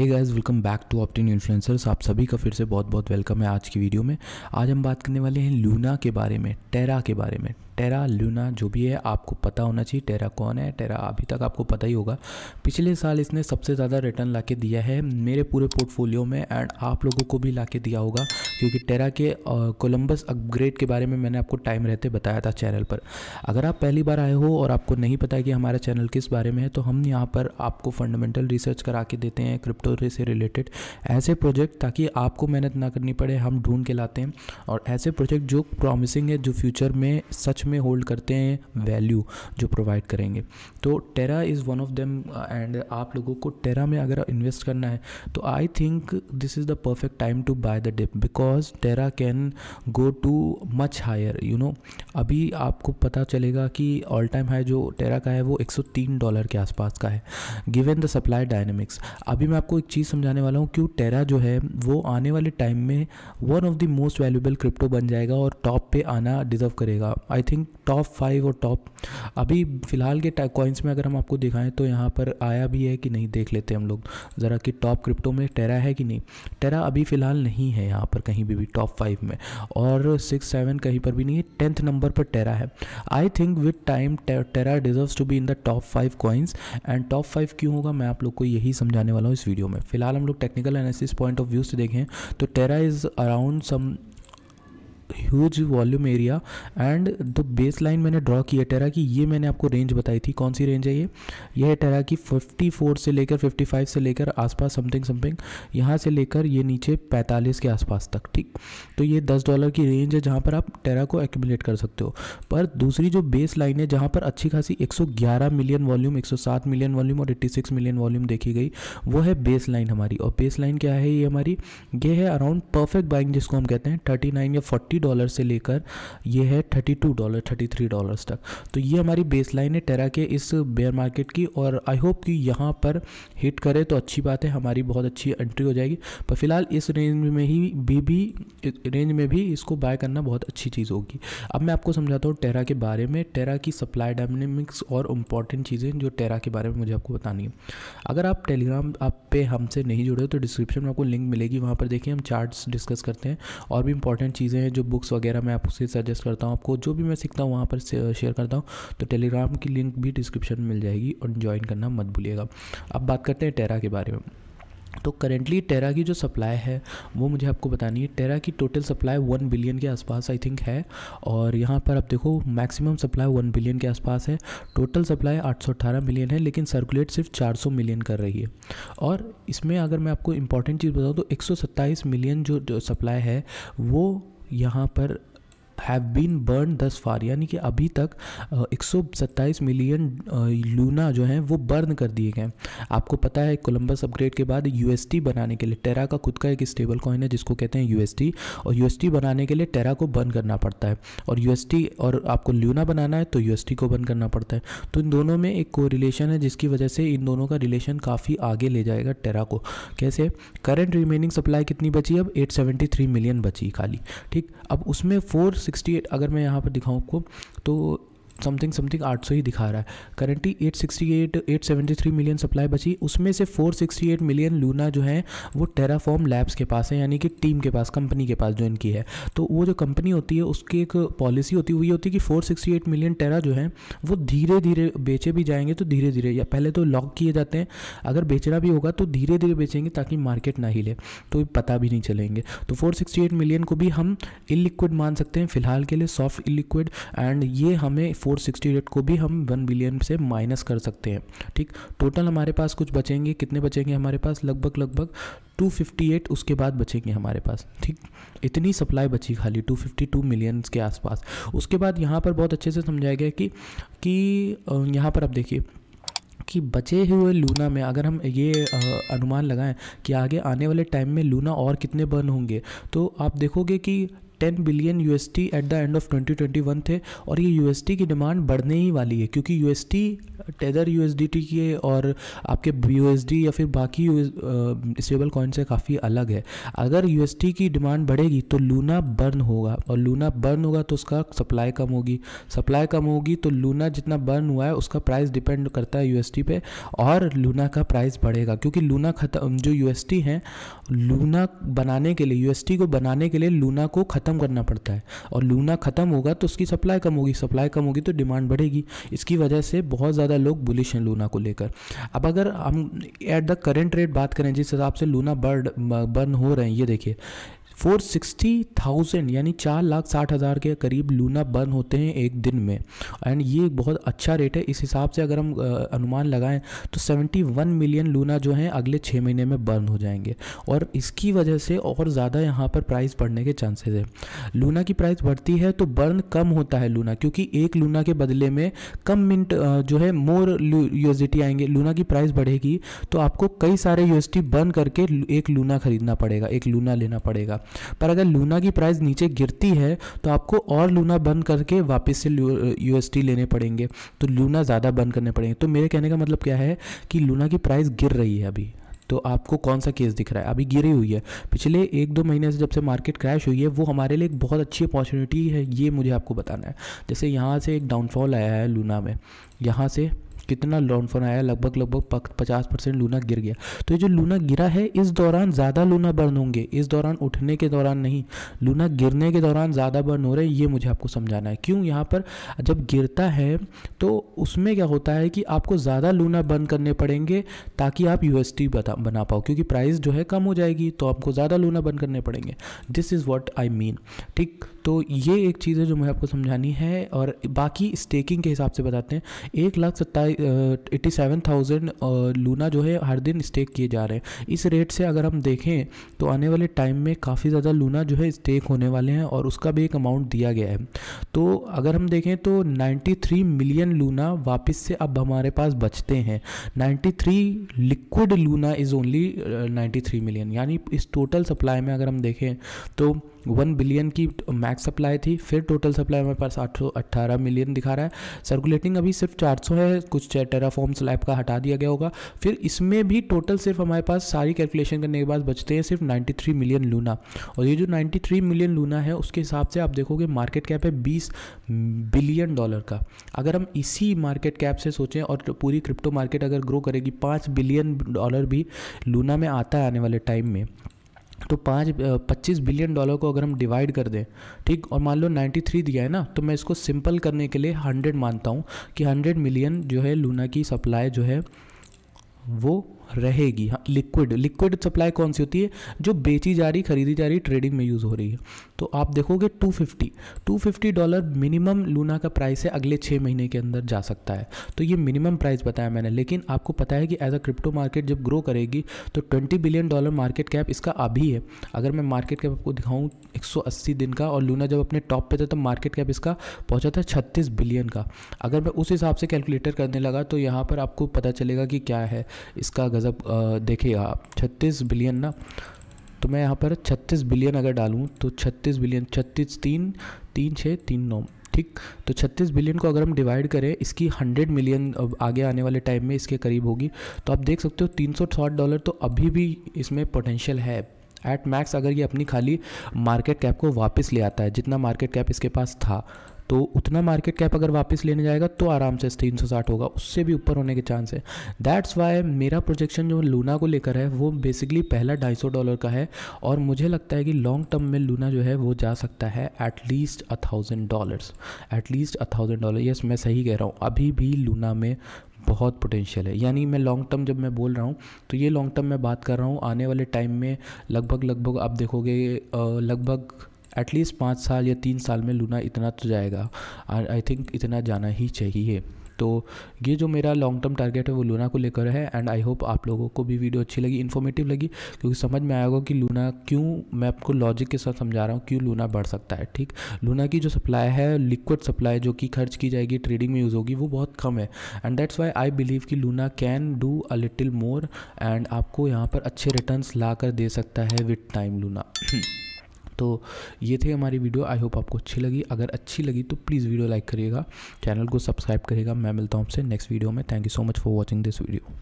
hey guys welcome back to Optin influencers आप सभी का फिर से बहुत बहुत वेलकम है आज की वीडियो में आज हम बात करने वाले हैं लूना के बारे में टेरा के बारे में टेरा लूना जो भी है आपको पता होना चाहिए टेरा कौन है टेरा अभी तक आपको पता ही होगा पिछले साल इसने सबसे ज़्यादा रिटर्न ला दिया है मेरे पूरे पोर्टफोलियो में एंड आप लोगों को भी ला दिया होगा क्योंकि टेरा के कोलम्बस अपग्रेड के बारे में मैंने आपको टाइम रहते बताया था चैनल पर अगर आप पहली बार आए हो और आपको नहीं पता कि हमारा चैनल किस बारे में है तो हम यहाँ पर आपको फंडामेंटल रिसर्च करा के देते हैं क्रिप्टो से रिलेटेड ऐसे प्रोजेक्ट ताकि आपको मेहनत ना करनी पड़े हम ढूंढ के लाते हैं और ऐसे प्रोजेक्ट जो प्रॉमिसिंग है जो फ्यूचर में सच में में होल्ड करते हैं वैल्यू जो प्रोवाइड करेंगे तो Terra is one of them and आप लोगों को टेरा में अगर इन्वेस्ट करना है तो I think this is the perfect time to buy the dip because Terra can go too much higher you know अभी आपको पता चलेगा कि ऑल टाइम हाई जो टेरा का है वो 103 डॉलर के आसपास का है गिवन द सप्लाई डायनेमिक्स अभी मैं आपको एक चीज़ समझाने वाला हूँ क्यों टेरा जो है वो आने वाले टाइम में one of the most valuable crypto बन जाएगा और टॉप पे आना डिजर्व करेगा I think think top five और टॉप अभी फ़िलहाल के कॉइन्स में अगर हम आपको दिखाएं तो यहाँ पर आया भी है कि नहीं देख लेते हम लोग ज़रा कि टॉप क्रिप्टो में टेरा है कि नहीं टेरा अभी फ़िलहाल नहीं है यहाँ पर कहीं भी भी टॉप फाइव में और सिक्स सेवन कहीं पर भी नहीं है टेंथ नंबर पर टेरा है I think with time Terra deserves to be in the top five coins and top five क्यों होगा मैं आप लोग को यही समझाने वाला हूँ इस वीडियो में फिलहाल हम लोग technical analysis point of view से देखें तो Terra is around some huge volume area and the base line मैंने ड्रॉ की है टेरा की ये मैंने आपको रेंज बताई थी कौन सी रेंज है ये ये है टेरा की 54 से लेकर 55 से लेकर आसपास समथिंग समथिंग यहाँ से लेकर ये नीचे 45 के आसपास तक ठीक तो ये 10 डॉलर की रेंज है जहाँ पर आप टेरा को एक्यूमुलेट कर सकते हो पर दूसरी जो बेस लाइन है जहाँ पर अच्छी खासी एक मिलियन वॉल्यूम एक मिलियन वॉल्यूम और एट्टी मिलियन वॉल्यूम देखी गई वो है बेस लाइन हमारी और बेस लाइन क्या है ये हमारी ये है अराउंड परफेक्ट बाइंग जिसको हम कहते हैं थर्टी या फोर्टी डॉलर से लेकर ये है thirty two dollar thirty three dollars तक तो ये हमारी बेस लाइन है टेरा के इस बेयर मार्केट की और आई होप कि यहाँ पर हिट करे तो अच्छी बात है हमारी बहुत अच्छी एंट्री हो जाएगी पर फिलहाल इस रेंज में ही भी भी रेंज में भी इसको बाय करना बहुत अच्छी चीज़ होगी अब मैं आपको समझाता हूँ टेरा के बारे में टेरा की सप्लाई डायनेमिक्स और इम्पॉर्टेंट चीज़ें जो टेरा के बारे में मुझे आपको बतानी है अगर आप टेलीग्राम आप पे हमसे नहीं जुड़े हो तो डिस्क्रिप्शन में आपको लिंक मिलेगी वहाँ पर देखिए हम चार्ट्स डिस्कस करते हैं और भी इंपॉर्टेंट चीज़ें हैं जो बुक बुक्स वगैरह मैं आपसे सजेस्ट करता हूँ आपको जो भी मैं सीखता हूँ वहाँ पर शेयर करता हूँ तो टेलीग्राम की लिंक भी डिस्क्रिप्शन में मिल जाएगी और ज्वाइन करना मत भूलिएगा अब बात करते हैं टेरा के बारे में तो करेंटली टेरा की जो सप्लाई है वो मुझे आपको बतानी है टेरा की टोटल सप्लाई वन बिलियन के आसपास आई थिंक है और यहाँ पर आप देखो मैक्सिमम सप्लाई वन बिलियन के आसपास है टोटल सप्लाई आठ सौ अट्ठारह मिलियन है लेकिन सर्कुलेट सिर्फ चार सौ मिलियन कर रही है और इसमें अगर मैं आपको इंपॉर्टेंट चीज़ बताऊँ तो सत्ताईस मिलियन जो, जो सप्लाई है वो यहाँ पर हैव बीन बर्न दस फार यानी कि अभी तक एक मिलियन लूना जो है वो बर्न कर दिए गए आपको पता है कोलम्बस अपग्रेड के बाद यू बनाने के लिए टेरा का खुद का एक स्टेबल कॉइन है जिसको कहते हैं यू और यू बनाने के लिए टेरा को बर्न करना पड़ता है और यू और आपको ल्यूना बनाना है तो यू को बर्न करना पड़ता है तो इन दोनों में एक को है जिसकी वजह से इन दोनों का रिलेशन काफ़ी आगे ले जाएगा टेरा को कैसे करेंट रिमेनिंग सप्लाई कितनी बची अब 873 मिलियन बची खाली ठीक अब उसमें फोर 68 अगर मैं यहाँ पर दिखाऊँ आपको तो समथिंग समथिंग 800 ही दिखा रहा है करंटली 868 873 मिलियन सप्लाई बची उसमें से 468 मिलियन लूना जो है वो टेराफॉर्म लैब्स के पास है यानी कि टीम के पास कंपनी के पास जो इनकी है तो वो जो कंपनी होती है उसकी एक पॉलिसी होती है ये होती है कि 468 मिलियन टेरा जो है वो धीरे धीरे बेचे भी जाएंगे तो धीरे धीरे या पहले तो लॉक किए जाते हैं अगर बेचना भी होगा तो धीरे धीरे बेचेंगे ताकि मार्केट ना हिले तो पता भी नहीं चलेंगे तो फोर मिलियन को भी हम इलिक्विड मान सकते हैं फिलहाल के लिए सॉफ्ट इलिक्विड एंड ये हमें 468 को भी हम 1 बिलियन से माइनस कर सकते हैं ठीक टोटल हमारे पास कुछ बचेंगे कितने बचेंगे हमारे पास लगभग लगभग 258 उसके बाद बचेंगे हमारे पास ठीक इतनी सप्लाई बची खाली 252 मिलियंस के आसपास उसके बाद यहाँ पर बहुत अच्छे से समझाया गया कि कि यहाँ पर आप देखिए कि बचे हुए लूना में अगर हम ये आ, अनुमान लगाएं कि आगे आने वाले टाइम में लूना और कितने बर्न होंगे तो आप देखोगे कि ten billion T at the end of one थे और ये टी की डिमांड बढ़ने ही वाली है क्योंकि टी टेदर यूएसडीटी के और आपके डी या फिर बाकी स्टेबल कॉइन से काफ़ी अलग है अगर टी की डिमांड बढ़ेगी तो लूना बर्न होगा और लूना बर्न होगा तो उसका सप्लाई कम होगी सप्लाई कम होगी तो लूना जितना बर्न हुआ है उसका प्राइस डिपेंड करता है टी पे और लूना का प्राइस बढ़ेगा क्योंकि लूना खत्म जो टी है लूना बनाने के लिए टी को बनाने के लिए लूना को खत्म ख़त्म करना पड़ता है और लूना ख़त्म होगा तो उसकी सप्लाई कम होगी सप्लाई कम होगी तो डिमांड बढ़ेगी इसकी वजह से बहुत ज़्यादा लोग बुलिश हैं लूना को लेकर अब अगर हम एट द करेंट रेट बात करें जिस हिसाब से लूना बर्ड बर्न हो रहे हैं ये देखिए फोर सिक्सटी थाउजेंड यानी चार लाख साठ हज़ार के करीब लूना बर्न होते हैं एक दिन में एंड ये बहुत अच्छा रेट है इस हिसाब से अगर हम अनुमान लगाएं तो सेवेंटी वन मिलियन लूना जो हैं अगले छः महीने में बर्न हो जाएंगे और इसकी वजह से और ज़्यादा यहाँ पर प्राइस बढ़ने के चांसेस है लूना की प्राइस बढ़ती है तो बर्न कम होता है लूना क्योंकि एक लूना के बदले में कम मिनट जो है मोर यूएसडी आएंगे लूना की प्राइस बढ़ेगी तो आपको कई सारे यूएसडी बर्न करके एक लूना खरीदना पड़ेगा एक लूना लेना पड़ेगा पर अगर लूना की प्राइस नीचे गिरती है तो आपको और लूना बंद करके वापस से यू लेने पड़ेंगे तो लूना ज़्यादा बंद करने पड़ेंगे तो मेरे कहने का मतलब क्या है कि लूना की प्राइस गिर रही है अभी तो आपको कौन सा केस दिख रहा है अभी गिरी हुई है पिछले एक दो महीने से जब से मार्केट क्रैश हुई है वो हमारे लिए एक बहुत अच्छी अपॉर्चुनिटी है ये मुझे आपको बताना है जैसे यहाँ से एक डाउनफॉल आया है लूना में यहाँ से कितना लॉन्फन आया लगभग लगभग पचास परसेंट लूना गिर गया तो ये जो लूना गिरा है इस दौरान ज़्यादा लूना बर्न होंगे इस दौरान उठने के दौरान नहीं लूना गिरने के दौरान ज़्यादा बर्न हो रहे हैं ये मुझे आपको समझाना है क्यों यहाँ पर जब गिरता है तो उसमें क्या होता है कि आपको ज़्यादा लूना बर्न करने पड़ेंगे ताकि आप यू बना पाओ क्योंकि प्राइस जो है कम हो जाएगी तो आपको ज़्यादा लूना बर्न करने पड़ेंगे this is what I mean ठीक तो ये एक चीज़ है जो मुझे आपको समझानी है और बाकी स्टेकिंग के हिसाब से बताते हैं एक लाख सत्ताईस एट्टी सेवन थाउजेंड लूना जो है हर दिन स्टेक किए जा रहे हैं इस रेट से अगर हम देखें तो आने वाले टाइम में काफ़ी ज़्यादा लूना जो है स्टेक होने वाले हैं और उसका भी एक अमाउंट दिया गया है तो अगर हम देखें तो नाइन्टी मिलियन लूना वापस से अब हमारे पास बचते हैं ninety liquid Luna is only ninety million यानी इस टोटल सप्लाई में अगर हम देखें तो वन बिलियन की मैक्स सप्लाई थी फिर टोटल सप्लाई हमारे पास आठ सौ अट्ठारह मिलियन दिखा रहा है सर्कुलेटिंग अभी सिर्फ चार सौ है कुछ टेराफॉर्म स्लैब का हटा दिया गया होगा फिर इसमें भी टोटल सिर्फ हमारे पास सारी कैलकुलेशन करने के बाद बचते हैं सिर्फ थ्री मिलियन लूना और ये जो नाइन्टी थ्री मिलियन लूना है उसके हिसाब से आप देखोगे मार्केट कैप है बीस बिलियन डॉलर का अगर हम इसी मार्केट कैप से सोचें और पूरी क्रिप्टो मार्केट अगर ग्रो करेगी पाँच बिलियन डॉलर भी लूना में आता है आने वाले टाइम में तो पाँच पच्चीस बिलियन डॉलर को अगर हम डिवाइड कर दें ठीक और मान लो 93 दिया है ना तो मैं इसको सिंपल करने के लिए 100 मानता हूँ कि 100 मिलियन जो है लूना की सप्लाई जो है वो रहेगी हाँ लिक्विड लिक्विड सप्लाई कौन सी होती है जो बेची जा रही खरीदी जा रही ट्रेडिंग में यूज़ हो रही है तो आप देखोगे 250 250 डॉलर मिनिमम लूना का प्राइस है अगले छः महीने के अंदर जा सकता है तो ये मिनिमम प्राइस बताया मैंने लेकिन आपको पता है कि एज अ क्रिप्टो मार्केट जब ग्रो करेगी तो 20 बिलियन डॉलर मार्केट कैप इसका अभी है अगर मैं मार्केट कैप आपको दिखाऊँ एक दिन का और लूना जब अपने टॉप पर था तो मार्केट कैप इसका पहुँचा था छत्तीस बिलियन का अगर मैं उस हिसाब से कैलकुलेटर करने लगा तो यहाँ पर आपको पता चलेगा कि क्या है इसका गज़ब देखिए आप छत्तीस बिलियन ना तो मैं यहाँ पर छत्तीस बिलियन अगर डालूँ तो छत्तीस बिलियन छत्तीस तीन तीन छः तीन नौ ठीक तो 36 बिलियन को अगर हम डिवाइड करें इसकी 100 मिलियन आगे आने वाले टाइम में इसके करीब होगी तो आप देख सकते हो तीन डॉलर तो अभी भी इसमें पोटेंशियल है एट मैक्स अगर ये अपनी खाली मार्केट कैप को वापस ले आता है जितना मार्केट कैप इसके पास था तो उतना मार्केट कैप अगर वापस लेने जाएगा तो आराम से तीन सौ साठ होगा उससे भी ऊपर होने के चांस है दैट्स वाई मेरा प्रोजेक्शन जो लूना को लेकर है वो बेसिकली पहला ढाई सौ डॉलर का है और मुझे लगता है कि लॉन्ग टर्म में लूना जो है वो जा सकता है at least a thousand at at least a thousand dollar yes मैं सही कह रहा हूँ अभी भी लूना में बहुत पोटेंशियल है यानी मैं लॉन्ग टर्म जब मैं बोल रहा हूँ तो ये लॉन्ग टर्म मैं बात कर रहा हूँ आने वाले टाइम में लगभग लगभग आप देखोगे लगभग एटलीस्ट पाँच साल या तीन साल में लूना इतना तो जाएगा और आई थिंक इतना जाना ही चाहिए तो ये जो मेरा लॉन्ग टर्म टारगेट है वो लूना को लेकर है एंड आई होप आप लोगों को भी वीडियो अच्छी लगी इन्फॉर्मेटिव लगी क्योंकि समझ में आएगा कि लूना क्यों मैं आपको लॉजिक के साथ समझा रहा हूँ क्यों लूना बढ़ सकता है ठीक लूना की जो सप्लाई है लिक्विड सप्लाई जो कि खर्च की जाएगी ट्रेडिंग में यूज़ होगी वो बहुत कम है and that's why I believe कि Luna can do a little more and आपको यहाँ पर अच्छे रिटर्न ला कर दे सकता है विथ टाइम लूना तो ये थे हमारी वीडियो आई होप आपको अच्छी लगी अगर अच्छी लगी तो प्लीज़ वीडियो लाइक करिएगा चैनल को सब्सक्राइब करिएगा मैं मिलता हूँ आपसे नेक्स्ट वीडियो में thank you so much for watching this video